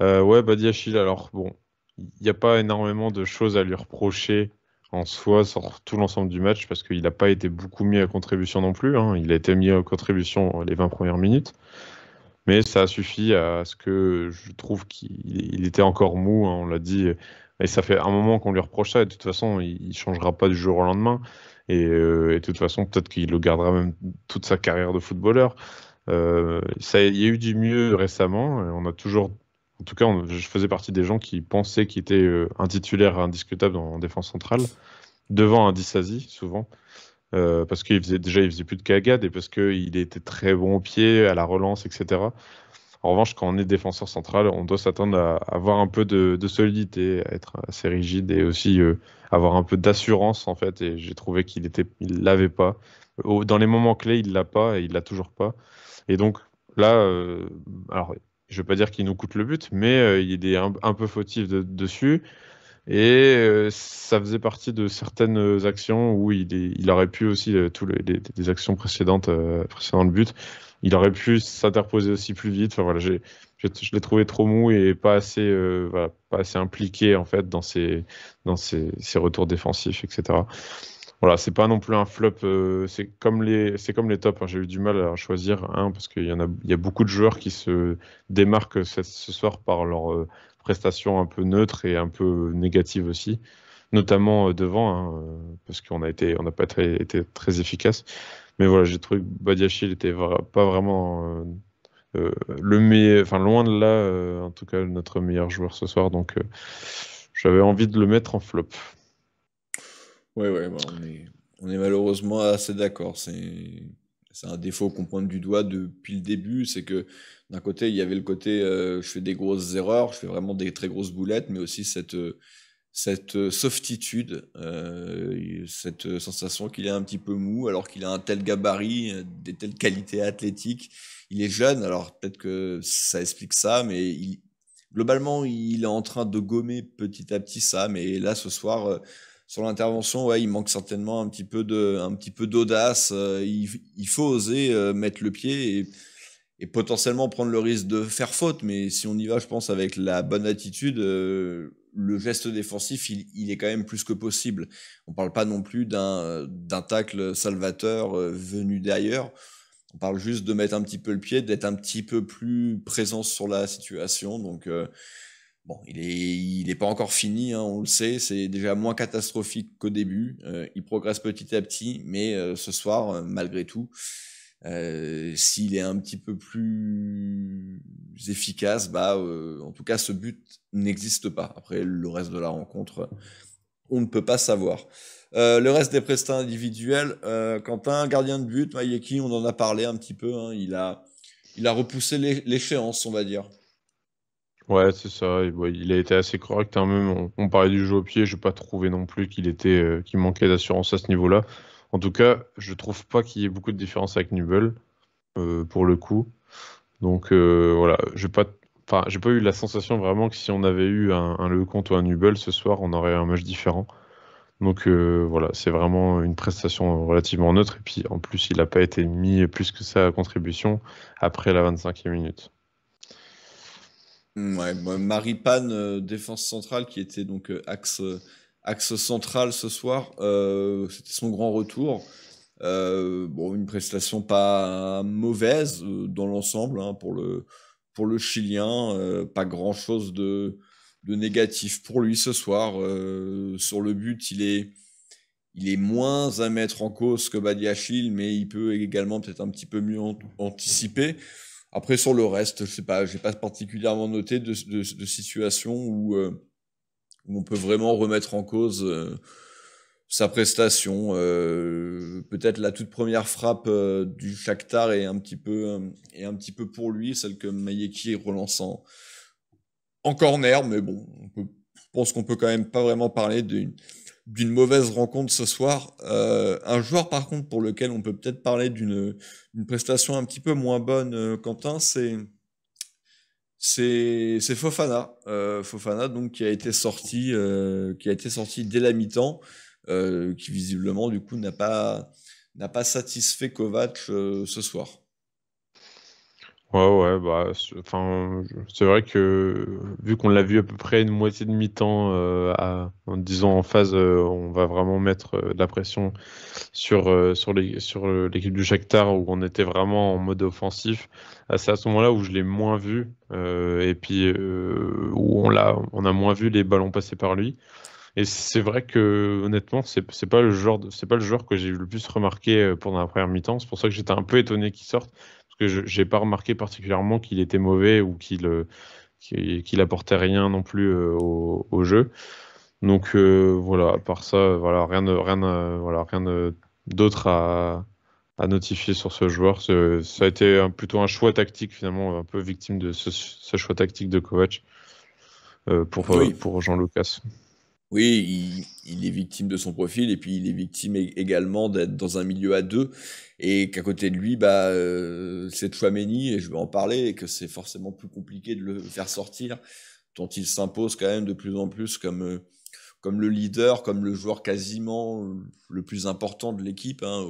ouais, Badi Achille. alors bon, il n'y a pas énormément de choses à lui reprocher en soi sur tout l'ensemble du match parce qu'il n'a pas été beaucoup mis à contribution non plus. Hein. Il a été mis à contribution les 20 premières minutes mais ça a suffi à ce que je trouve qu'il était encore mou, hein, on l'a dit, et ça fait un moment qu'on lui reproche ça, et de toute façon, il ne changera pas du jour au lendemain, euh, et, de toute façon, peut-être qu'il le gardera même toute sa carrière de footballeur. Euh, ça, il y a eu du mieux récemment, et euh, on a toujours, en tout cas, je faisais partie des gens qui pensaient qu'il était un titulaire indiscutable en défense centrale, devant un Dissasi, souvent. Euh, parce qu'il faisait déjà il faisait plus de cagade et parce qu'il était très bon au pied, à la relance, etc. En revanche, quand on est défenseur central, on doit s'attendre à avoir un peu de, solidité, à être assez rigide et aussi euh, avoir un peu d'assurance en fait. Et j'ai trouvé qu'il était, il l'avait pas. Dans les moments clés, il l'a pas et il l'a toujours pas. Et donc là, euh, alors je veux pas dire qu'il nous coûte le but, mais il est un, peu fautif dessus. Et euh, ça faisait partie de certaines euh, actions où il, il aurait pu aussi, euh, tous les, actions précédentes, précédant le but, il aurait pu s'interposer aussi plus vite. Enfin, voilà, j'ai, je, l'ai trouvé trop mou et pas assez, pas assez impliqué en fait dans ses, dans ses, retours défensifs, etc. Voilà, c'est pas non plus un flop. c'est comme les, c'est comme les tops. Hein. j'ai eu du mal à choisir un parce qu'il y en a, il y a beaucoup de joueurs qui se démarquent ce, soir par leur, prestations un peu neutres et un peu négatives aussi, notamment euh, devant, hein, euh, parce qu'on n'a pas été très efficace. Mais voilà, j'ai trouvé que Badiachil n'était pas vraiment euh, le meilleur, enfin loin de là, en tout cas notre meilleur joueur ce soir. Donc j'avais envie de le mettre en flop. Oui, oui, bah, on, est, on est malheureusement assez d'accord. C'est c'est un défaut qu'on pointe du doigt depuis le début, c'est que d'un côté, il y avait le côté euh, je fais des grosses erreurs, je fais vraiment des très grosses boulettes, mais aussi cette, euh, cette euh, softitude, cette sensation qu'il est un petit peu mou, alors qu'il a un tel gabarit, des telles qualités athlétiques. Il est jeune, alors peut-être que ça explique ça, mais globalement, il est en train de gommer petit à petit ça. Mais là, ce soir, sur l'intervention, ouais, il manque certainement un petit peu de, un petit peu d'audace. Euh, il, faut oser euh, mettre le pied et, potentiellement prendre le risque de faire faute. Mais si on y va, je pense avec la bonne attitude, euh, le geste défensif, il, est quand même plus que possible. On parle pas non plus d'un d'un tacle salvateur venu d'ailleurs. On parle juste de mettre un petit peu le pied, d'être un petit peu plus présent sur la situation. Donc Bon, il n'est il est pas encore fini, hein, on le sait, c'est déjà moins catastrophique qu'au début. Euh, il progresse petit à petit, mais euh, ce soir, euh, malgré tout, s'il est un petit peu plus efficace, bah, en tout cas, ce but n'existe pas. Après, le reste de la rencontre, on ne peut pas savoir. le reste des prestats individuels, Quentin, gardien de but, Mayeki, on en a parlé un petit peu, hein, il, a, il a repoussé l'échéance, on va dire. Ouais, c'est ça. Bah, il a été assez correct. Hein. Même on, parlait du jeu au pied, je n'ai pas trouvé non plus qu'il était euh, qu'il manquait d'assurance à ce niveau-là. En tout cas, je trouve pas qu'il y ait beaucoup de différence avec Nubel euh, pour le coup. Donc euh, voilà, j'ai pas, pas eu la sensation vraiment que si on avait eu un, Leconte ou un Nubel ce soir, on aurait un match différent. Donc voilà, c'est vraiment une prestation relativement neutre. Et puis en plus, il n'a pas été mis plus que ça à contribution après la 25e minute. Mm, Marie Pan, euh, défense centrale, qui était donc euh, euh, axe, central ce soir, c'était son grand retour. bon, une prestation pas mauvaise dans l'ensemble hein, pour le pour le Chilien, pas grand chose de, négatif pour lui ce soir. sur le but, il est, il est moins à mettre en cause que Badiachil, mais il peut également peut-être un petit peu mieux anticiper. Après, sur le reste, je sais pas, j'ai pas particulièrement noté de, situation euh, où, on peut vraiment remettre en cause euh, sa prestation. Euh, peut-être la toute première frappe du Shakhtar est un petit peu un petit peu pour lui, celle que Mayeki relance en, en corner, mais bon, on je pense qu'on peut quand même pas vraiment parler d'une d'une mauvaise rencontre ce soir. Euh, un joueur, par contre, pour lequel on peut peut-être parler d'une prestation un petit peu moins bonne, euh, Quentin, c'est c'est Fofana, euh, Fofana donc qui a été sorti qui a été sorti dès la mi-temps, qui visiblement du coup n'a pas n'a pas satisfait Kovac ce soir. Ouais, ouais, bah, c'est- enfin, c'est vrai que vu qu'on l'a vu à peu près une moitié de mi-temps euh, en disant en phase, euh, on va vraiment mettre euh, de la pression sur, sur les, sur l'équipe du Shakhtar où on était vraiment en mode offensif. C'est à ce moment-là où je l'ai moins vu et puis où on l'a, on a moins vu les ballons passer par lui. Et c'est vrai que honnêtement, c'est pas le genre c'est pas le joueur que j'ai eu le plus remarqué pendant la première mi-temps. C'est pour ça que j'étais un peu étonné qu'il sorte j'ai je pas remarqué particulièrement qu'il était mauvais ou qu'il euh, qu'il apportait rien non plus euh, au, jeu. Donc euh, voilà, à part ça, voilà, rien, rien, voilà, rien d'autre à, notifier sur ce joueur. Ça a été plutôt un choix tactique finalement, un peu victime de ce, choix tactique de Kovac pour, pour Jean Lucas. Oui, il, est victime de son profil et puis il est victime également d'être dans un milieu à deux et qu'à côté de lui, bah, euh, c'est Chouameni et je vais en parler et que c'est forcément plus compliqué de le faire sortir, dont il s'impose quand même de plus en plus comme euh, comme le leader, comme le joueur quasiment euh, le plus important de l'équipe hein,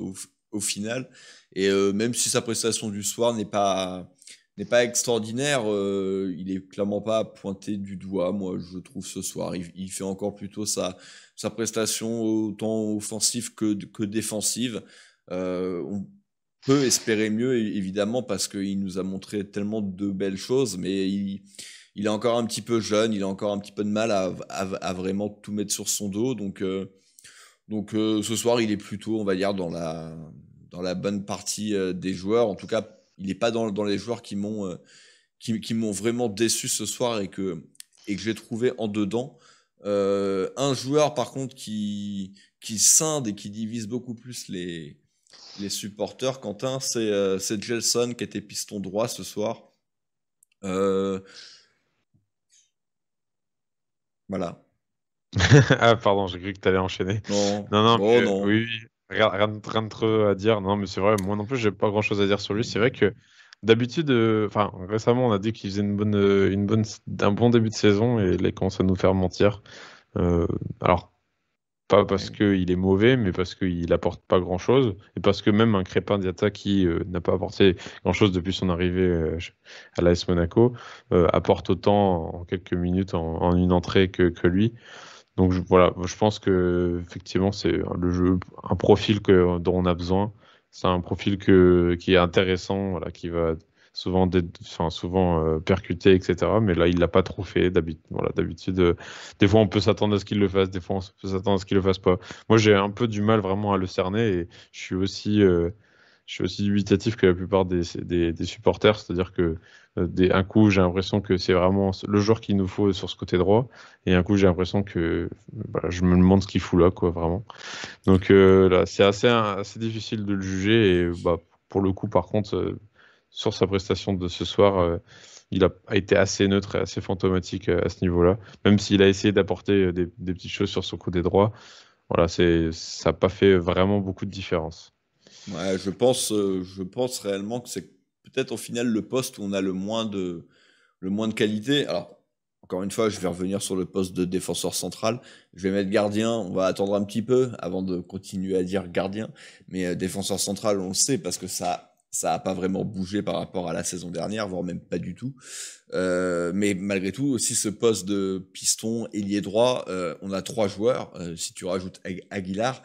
au, final. Et euh, même si sa prestation du soir n'est pas n'est pas extraordinaire. Euh, il est clairement pas pointé du doigt, moi, je trouve, ce soir. Il, fait encore plutôt sa, sa prestation autant offensive que, que défensive. Euh, on peut espérer mieux, évidemment, parce qu'il nous a montré tellement de belles choses, mais il, est encore un petit peu jeune, il a encore un petit peu de mal à, à, vraiment tout mettre sur son dos. Donc, euh, donc ce soir, il est plutôt, on va dire, dans la, dans la bonne partie des joueurs, en tout cas il n'est pas dans, les joueurs qui m'ont euh, qui, vraiment déçu ce soir et que et que j'ai trouvé en dedans. Euh, un joueur par contre qui qui scinde et qui divise beaucoup plus les les supporters. Quentin, c'est euh, Gelson qui était piston droit ce soir. Voilà. ah pardon, j'ai cru que tu allais enchaîner. Non, non, non, oh, rien, rien de trop à dire. Non, mais c'est vrai, moi non plus, j'ai pas grand chose à dire sur lui. C'est vrai que d'habitude, euh, enfin, récemment, on a dit qu'il faisait une bonne, euh, une bonne, un bon début de saison et il commence à nous faire mentir. Euh, alors, pas parce qu'il est mauvais, mais parce qu'il apporte pas grand chose et parce que même un Crépin Diata qui n'a pas apporté grand chose depuis son arrivée à l'AS Monaco apporte autant en quelques minutes en, une entrée que, que lui. Donc voilà, je pense que effectivement c'est le jeu, un profil dont on a besoin. C'est un profil que, qui est intéressant, voilà, qui va souvent, enfin, souvent euh, percuter, etc. Mais là, il l'a pas trop fait. D'habitude, voilà, d'habitude, euh, des fois on peut s'attendre à ce qu'il le fasse, des fois on peut s'attendre à ce qu'il le fasse pas. Moi, j'ai un peu du mal vraiment à le cerner et je suis aussi euh, je suis aussi dubitatif que la plupart des, supporters, c'est-à-dire que euh, coup j'ai l'impression que c'est vraiment le joueur qu'il nous faut sur ce côté droit, et un coup j'ai l'impression que bah, je me demande ce qu'il fout là, quoi, vraiment. Donc euh, là, c'est assez, difficile de le juger, et bah, pour le coup, par contre, euh, sur sa prestation de ce soir, il a, été assez neutre et assez fantomatique à ce niveau-là, même s'il a essayé d'apporter des, petites choses sur son côté droit. Voilà, ça n'a pas fait vraiment beaucoup de différence je pense, euh, je pense réellement que c'est peut-être au final le poste où on a le moins de, le moins de qualité. Alors, encore une fois, je vais revenir sur le poste de défenseur central. Je vais mettre gardien. On va attendre un petit peu avant de continuer à dire gardien. Mais euh, défenseur central, on le sait parce que ça ça n'a pas vraiment bougé par rapport à la saison dernière, voire même pas du tout. Euh, mais malgré tout, aussi ce poste de piston ailier droit, euh, on a trois joueurs. si tu rajoutes Aguilar,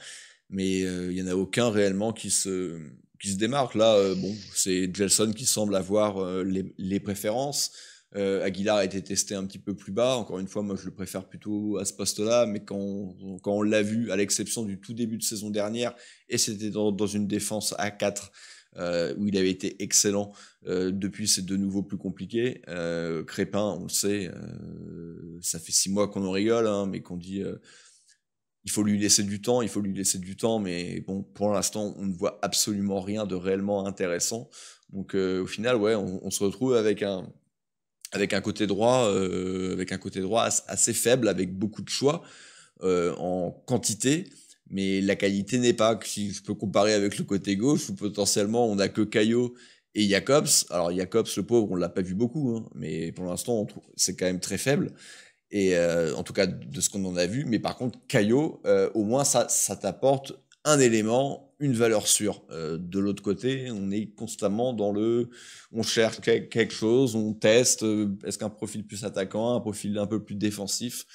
mais euh, il n'y en a aucun réellement qui se, qui se démarque. Là, euh, bon, c'est Jelson qui semble avoir euh, les, les, préférences. Aguilar a été testé un petit peu plus bas. Encore une fois, moi, je le préfère plutôt à ce poste-là. Mais quand on, quand on l'a vu, à l'exception du tout début de saison dernière, et c'était dans, dans une défense à 4 où il avait été excellent. depuis, c'est de nouveau plus compliqué. Crépin, on le sait, ça fait six mois qu'on en rigole, hein, mais qu'on dit il faut lui laisser du temps, il faut lui laisser du temps, mais bon, pour l'instant, on ne voit absolument rien de réellement intéressant. Donc euh, au final, ouais, on, se retrouve avec un avec un côté droit, euh, avec un côté droit assez faible, avec beaucoup de choix euh, en quantité, mais la qualité n'est pas. Si je peux comparer avec le côté gauche, potentiellement on n'a que Caillot et Jacobs. Alors Jacobs, le pauvre, on l'a pas vu beaucoup, hein, mais pour l'instant, c'est quand même très faible. Et euh, en tout cas, de ce qu'on en a vu. Mais par contre, Caillot, euh, au moins, ça, ça t'apporte un élément, une valeur sûre. Euh, de l'autre côté, on est constamment dans le, on cherche quelque chose, on teste. Est-ce qu'un profil plus attaquant, un profil un peu plus défensif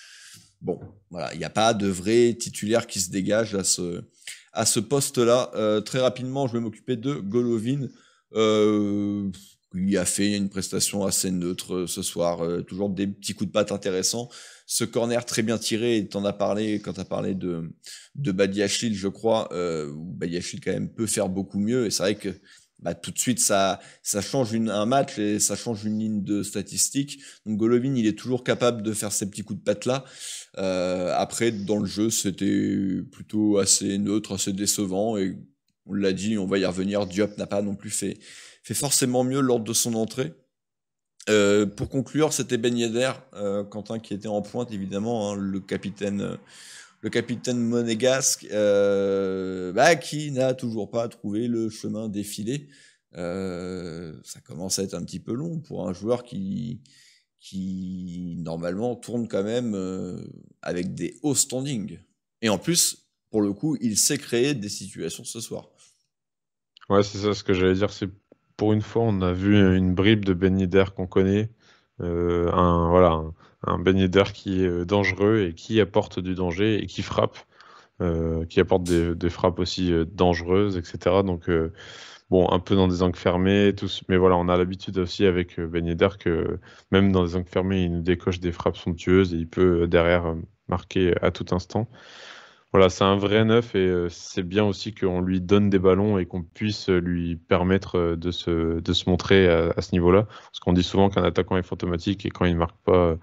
Bon, voilà, il n'y a pas de vrai titulaire qui se dégage à ce, à ce poste-là. très rapidement, je vais m'occuper de Golovin. Euh, il a fait une prestation assez neutre euh, ce soir. Euh, toujours des petits coups de patte intéressants. Ce corner très bien tiré, tu en as parlé quand tu as parlé de, de Achille, je crois, euh, Badiashil quand même peut faire beaucoup mieux. Et c'est vrai que bah, tout de suite, ça, ça change un match et ça change une ligne de statistiques. Donc Golovin, il est toujours capable de faire ces petits coups de patte-là. Euh, après, dans le jeu, c'était plutôt assez neutre, assez décevant. Et on l'a dit, on va y revenir, Diop n'a pas non plus fait, fait forcément mieux lors de son entrée. Euh, pour conclure, c'était Ben euh, Quentin qui était en pointe évidemment, hein, le capitaine, le capitaine monégasque, euh, bah, qui n'a toujours pas trouvé le chemin défilé. ça commence à être un petit peu long pour un joueur qui, qui normalement tourne quand même avec des hauts standings. Et en plus, pour le coup, il sait créer des situations ce soir. Ouais, c'est ça ce que j'allais dire. pour une fois, on a vu une bribe de Ben Yedder qu'on connaît. Euh, un voilà, un, ben qui est euh, dangereux et qui apporte du danger et qui frappe, euh, qui apporte des, frappes aussi dangereuses, etc. Donc bon, un peu dans des angles fermés, tous, mais voilà, on a l'habitude aussi avec Ben Yedder que même dans des angles fermés, il nous décoche des frappes somptueuses et il peut derrière marquer à tout instant voilà, c'est un vrai neuf et euh, c'est bien aussi qu'on lui donne des ballons et qu'on puisse euh, lui permettre euh, de se, de se montrer à, ce niveau-là. Parce qu'on dit souvent qu'un attaquant est fantomatique et quand il ne marque pas,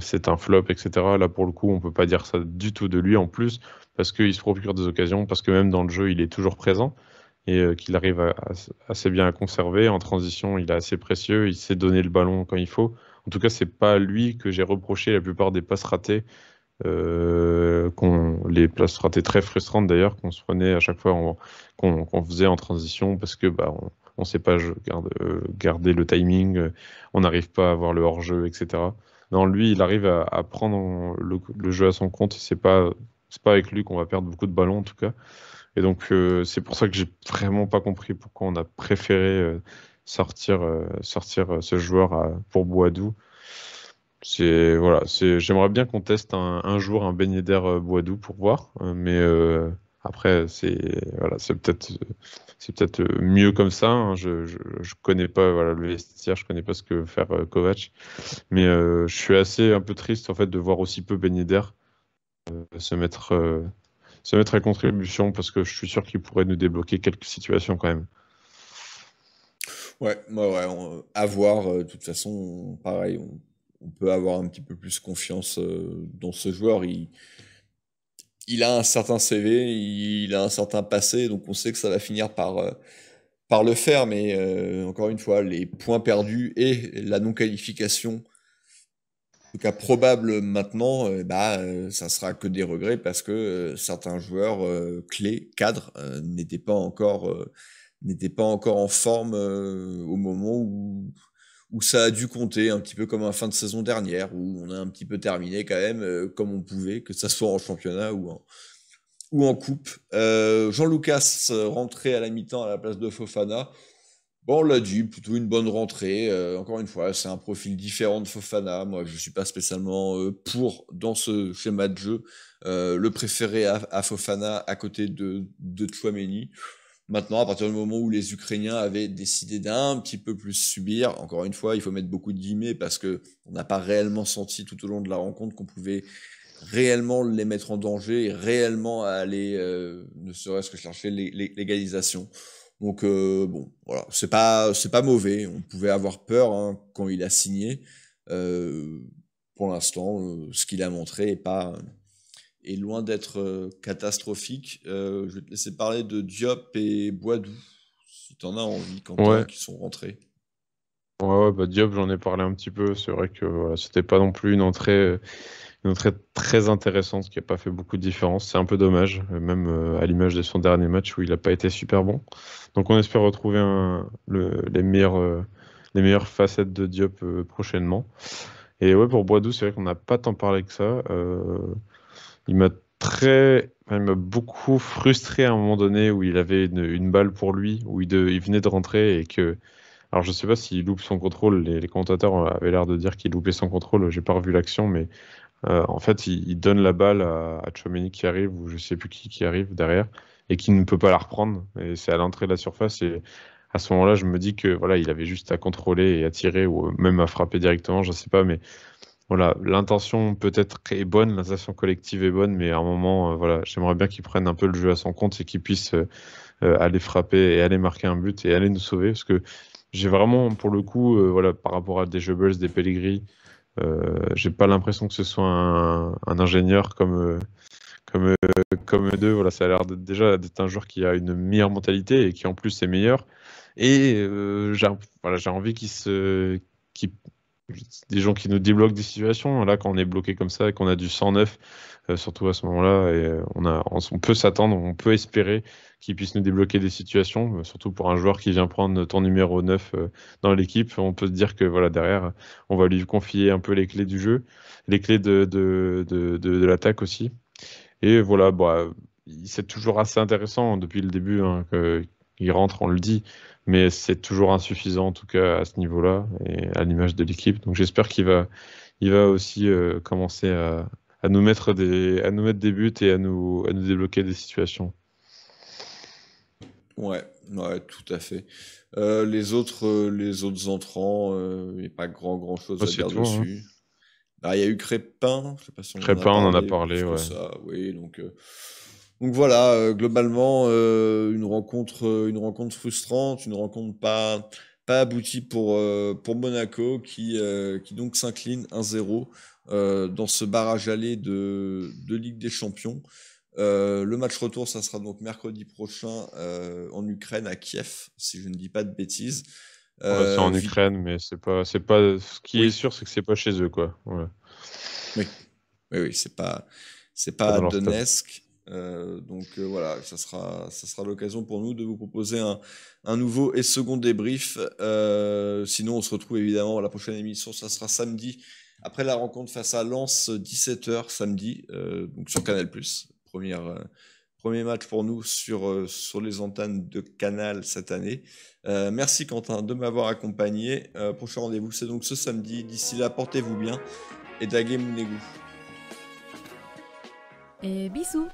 c'est un flop, etc. Là, pour le coup, on ne peut pas dire ça du tout de lui en plus parce qu'il se procure des occasions, parce que même dans le jeu, il est toujours présent et qu'il arrive assez bien à conserver. En transition, il est assez précieux, il sait donner le ballon quand il faut. En tout cas, c'est pas lui que j'ai reproché la plupart des passes ratées euh, les places ratées très frustrantes d'ailleurs qu'on se prenait à chaque fois qu'on faisait en transition parce que bah, on ne sait pas euh, garder le timing, euh, on n'arrive pas à avoir le hors-jeu, etc. Non, lui, il arrive à, prendre le, jeu à son compte. C'est pas pas avec lui qu'on va perdre beaucoup de ballons en tout cas. Et donc euh, c'est pour ça que j'ai vraiment pas compris pourquoi on a préféré sortir sortir ce joueur pour Boadou. C'est voilà, c'est j'aimerais bien qu'on teste un, jour un beignet d'air euh, doux pour voir, euh, mais euh, après c'est voilà, c'est peut-être c'est peut-être mieux comme ça. Hein. Je, je, connais pas voilà le vestiaire, je connais pas ce que faire Kovacs. mais je suis assez un peu triste en fait de voir aussi peu beignet d'air se mettre se mettre à contribution parce que je suis sûr qu'il pourrait nous débloquer quelques situations quand même. Ouais, moi, bah à voir. de toute façon, pareil, on peut avoir un petit peu plus confiance euh, dans ce joueur. Il, a un certain CV, il a un certain passé, donc on sait que ça va finir par, euh, par le faire, mais euh, encore une fois, les points perdus et la non-qualification, en cas probable maintenant, ça bah, ça sera que des regrets parce que certains joueurs clés, cadres, n'étaient pas encore n'étaient pas encore en forme au moment où où ça a dû compter un petit peu comme la fin de saison dernière, où on a un petit peu terminé quand même euh, comme on pouvait, que ce soit en championnat ou en, coupe. Euh, Jean-Lucas euh, rentré à la mi-temps à la place de Fofana. Bon, on l'a dit, plutôt une bonne rentrée. encore une fois, c'est un profil différent de Fofana. Moi, je ne suis pas spécialement pour, dans ce schéma de jeu, le préférer à, Fofana à côté de, de Chouameni. Maintenant, à partir du moment où les Ukrainiens avaient décidé d'un petit peu plus subir, encore une fois, il faut mettre beaucoup de guillemets parce que on n'a pas réellement senti tout au long de la rencontre qu'on pouvait réellement les mettre en danger et réellement aller, euh, ne serait-ce que chercher l'égalisation. Donc euh, bon, voilà, c'est pas c'est pas mauvais. On pouvait avoir peur hein, quand il a signé. Euh, pour l'instant, euh, ce qu'il a montré est pas et loin d'être euh, catastrophique, euh, je vais te laisser parler de Diop et Boidou, si tu en as envie, quand ils qui sont rentrés. Ouais, bah Diop, j'en ai parlé un petit peu. C'est vrai que voilà, c'était pas non plus une entrée, euh, une entrée très intéressante qui n'a pas fait beaucoup de différence. C'est un peu dommage, même à l'image de son dernier match où il n'a pas été super bon. Donc on espère retrouver les, meilleures, les meilleures facettes de Diop prochainement. Et ouais, pour Boisdou, c'est vrai qu'on n'a pas tant parlé que ça. Il m'a très, il m'a beaucoup frustré à un moment donné où il avait une, balle pour lui, où il, venait de rentrer et que. Alors je sais pas s'il loupe son contrôle, les, commentateurs avaient l'air de dire qu'il loupait son contrôle, j'ai pas revu l'action, mais euh, en fait il, donne la balle à, à qui arrive, ou je sais plus qui qui arrive derrière, et qui ne peut pas la reprendre, et c'est à l'entrée de la surface, et à ce moment-là je me dis que voilà, il avait juste à contrôler et à tirer, ou même à frapper directement, je sais pas, mais voilà, l'intention peut-être est bonne, l'intention collective est bonne, mais à un moment, euh, voilà, j'aimerais bien qu'ils prennent un peu le jeu à son compte et qu'ils puissent euh, euh, aller frapper et aller marquer un but et aller nous sauver, parce que j'ai vraiment, pour le coup, voilà, par rapport à des Jebels, des Pellegrini, j'ai pas l'impression que ce soit un, ingénieur comme comme comme eux deux. Voilà, ça a l'air déjà d'être un joueur qui a une meilleure mentalité et qui en plus est meilleur. Et j'ai voilà, j'ai envie qu'il se des gens qui nous débloquent des situations. Là, quand on est bloqué comme ça et qu'on a du 109, euh, surtout à ce moment-là, et euh, on, a, on, peut s'attendre, on peut espérer qu'ils puissent nous débloquer des situations, euh, surtout pour un joueur qui vient prendre ton numéro 9 dans l'équipe. On peut se dire que voilà, derrière, on va lui confier un peu les clés du jeu, les clés de, de, l'attaque aussi. Et voilà, bah, c'est toujours assez intéressant hein, depuis le début hein, qu'il rentre, on le dit mais c'est toujours insuffisant en tout cas à ce niveau-là et à l'image de l'équipe. Donc j'espère qu'il va, il va aussi euh, commencer à, à, nous mettre des, à nous mettre des buts et à nous, à nous débloquer des situations. Ouais, ouais, tout à fait. Euh, les autres, euh, les autres entrants, il n'y a pas grand grand chose oh, à dire hein. dessus. Ah, il y a eu Crépin, je sais pas si on Crépin, en a parlé, on en a parlé, ouais. Oui, donc donc voilà, euh, globalement, euh, une, rencontre, euh, une rencontre frustrante, une rencontre pas, pas aboutie pour, pour Monaco, qui, qui donc s'incline 1-0 dans ce barrage aller de, de Ligue des Champions. le match retour, ça sera donc mercredi prochain en Ukraine, à Kiev, si je ne dis pas de bêtises. c'est en Ukraine, mais c'est pas, c'est pas. Ce qui est sûr, c'est que c'est pas chez eux, quoi. Oui, oui, oui c'est pas, c'est pas, pas Donetsk. Euh, donc euh, voilà, ça sera, ça sera l'occasion pour nous de vous proposer un, un nouveau et second débrief. Euh, sinon, on se retrouve évidemment à la prochaine émission, ça sera samedi, après la rencontre face à Lens, 17h samedi, donc sur Canal ⁇ Première, premier match pour nous sur, sur les antennes de Canal cette année. merci Quentin de m'avoir accompagné. prochain rendez-vous, c'est donc ce samedi. D'ici là, portez-vous bien et daguez égo. Et bisous